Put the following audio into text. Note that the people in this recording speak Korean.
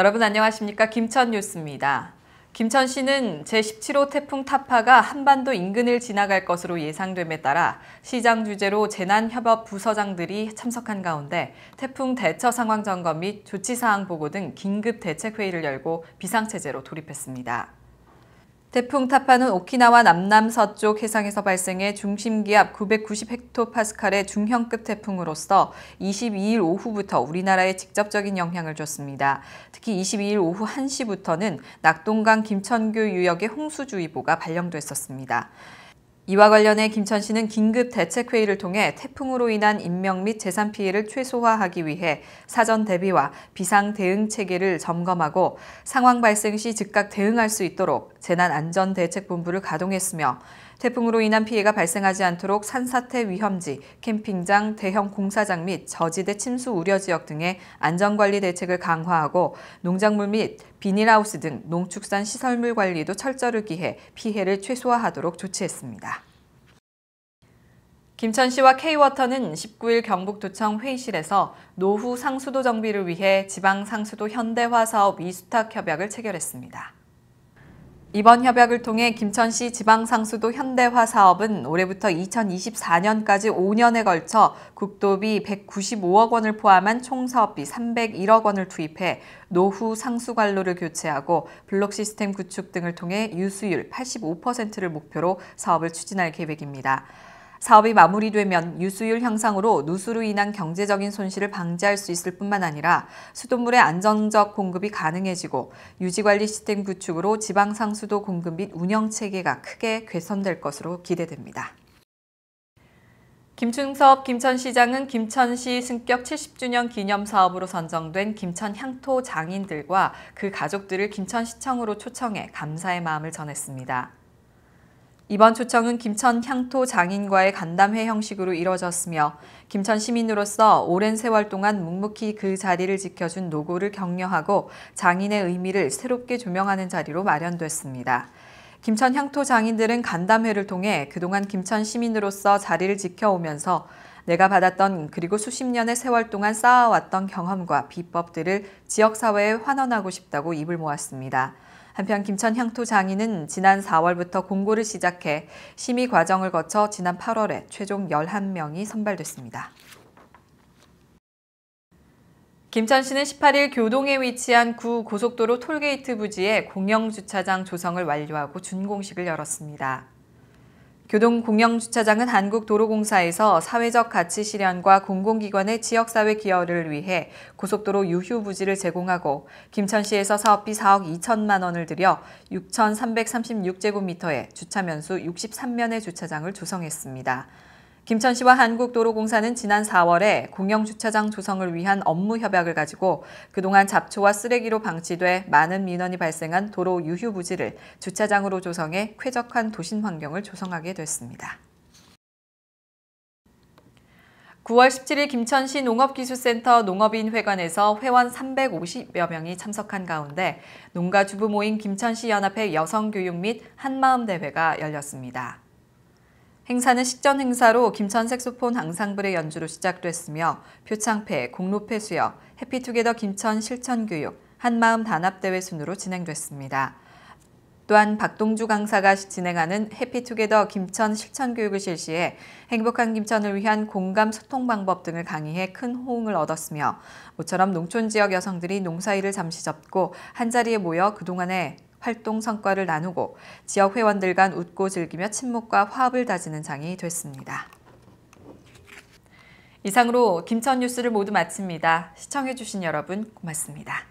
여러분 안녕하십니까 김천 뉴스입니다. 김천 시는 제17호 태풍 타파가 한반도 인근을 지나갈 것으로 예상됨에 따라 시장 주제로 재난협업 부서장들이 참석한 가운데 태풍 대처 상황 점검 및 조치사항 보고 등 긴급 대책회의를 열고 비상체제로 돌입했습니다. 태풍 타파는 오키나와 남남서쪽 해상에서 발생해 중심기압 990헥토파스칼의 중형급 태풍으로서 22일 오후부터 우리나라에 직접적인 영향을 줬습니다. 특히 22일 오후 1시부터는 낙동강 김천교 유역에 홍수주의보가 발령됐었습니다. 이와 관련해 김천 씨는 긴급 대책회의를 통해 태풍으로 인한 인명 및 재산 피해를 최소화하기 위해 사전 대비와 비상 대응 체계를 점검하고 상황 발생 시 즉각 대응할 수 있도록 재난안전대책본부를 가동했으며 태풍으로 인한 피해가 발생하지 않도록 산사태 위험지, 캠핑장, 대형 공사장 및 저지대 침수 우려 지역 등의 안전관리 대책을 강화하고 농작물 및 비닐하우스 등 농축산 시설물 관리도 철저를 기해 피해를 최소화하도록 조치했습니다. 김천 시와 K워터는 19일 경북도청 회의실에서 노후 상수도 정비를 위해 지방 상수도 현대화 사업 이수탁 협약을 체결했습니다. 이번 협약을 통해 김천시 지방상수도 현대화 사업은 올해부터 2024년까지 5년에 걸쳐 국도비 195억 원을 포함한 총 사업비 301억 원을 투입해 노후 상수관로를 교체하고 블록 시스템 구축 등을 통해 유수율 85%를 목표로 사업을 추진할 계획입니다. 사업이 마무리되면 유수율 향상으로 누수로 인한 경제적인 손실을 방지할 수 있을 뿐만 아니라 수돗물의 안정적 공급이 가능해지고 유지관리 시스템 구축으로 지방 상수도 공급 및 운영 체계가 크게 개선될 것으로 기대됩니다. 김충섭 김천시장은 김천시 승격 70주년 기념 사업으로 선정된 김천 향토 장인들과 그 가족들을 김천시청으로 초청해 감사의 마음을 전했습니다. 이번 초청은 김천 향토 장인과의 간담회 형식으로 이뤄졌으며 김천 시민으로서 오랜 세월 동안 묵묵히 그 자리를 지켜준 노고를 격려하고 장인의 의미를 새롭게 조명하는 자리로 마련됐습니다. 김천 향토 장인들은 간담회를 통해 그동안 김천 시민으로서 자리를 지켜오면서 내가 받았던 그리고 수십 년의 세월 동안 쌓아왔던 경험과 비법들을 지역사회에 환원하고 싶다고 입을 모았습니다. 한편 김천 향토 장인은 지난 4월부터 공고를 시작해 심의 과정을 거쳐 지난 8월에 최종 11명이 선발됐습니다. 김천시는 18일 교동에 위치한 구 고속도로 톨게이트 부지에 공영주차장 조성을 완료하고 준공식을 열었습니다. 교동공영주차장은 한국도로공사에서 사회적 가치 실현과 공공기관의 지역사회 기여를 위해 고속도로 유휴 부지를 제공하고 김천시에서 사업비 4억 2천만 원을 들여 6,336제곱미터의 주차면수 63면의 주차장을 조성했습니다. 김천 시와 한국도로공사는 지난 4월에 공영주차장 조성을 위한 업무 협약을 가지고 그동안 잡초와 쓰레기로 방치돼 많은 민원이 발생한 도로 유휴 부지를 주차장으로 조성해 쾌적한 도심 환경을 조성하게 됐습니다. 9월 17일 김천시 농업기술센터 농업인 회관에서 회원 350여 명이 참석한 가운데 농가주부 모임 김천시 연합회 여성교육 및 한마음 대회가 열렸습니다. 행사는 식전 행사로 김천 색소폰 앙상블의 연주로 시작됐으며 표창패, 공로패 수여, 해피투게더 김천 실천교육, 한마음 단합대회 순으로 진행됐습니다. 또한 박동주 강사가 진행하는 해피투게더 김천 실천교육을 실시해 행복한 김천을 위한 공감 소통 방법 등을 강의해 큰 호응을 얻었으며 모처럼 농촌 지역 여성들이 농사일을 잠시 접고 한자리에 모여 그동안의 활동 성과를 나누고 지역 회원들 간 웃고 즐기며 친목과 화합을 다지는 장이 됐습니다. 이상으로 김천 뉴스를 모두 마칩니다. 시청해주신 여러분 고맙습니다.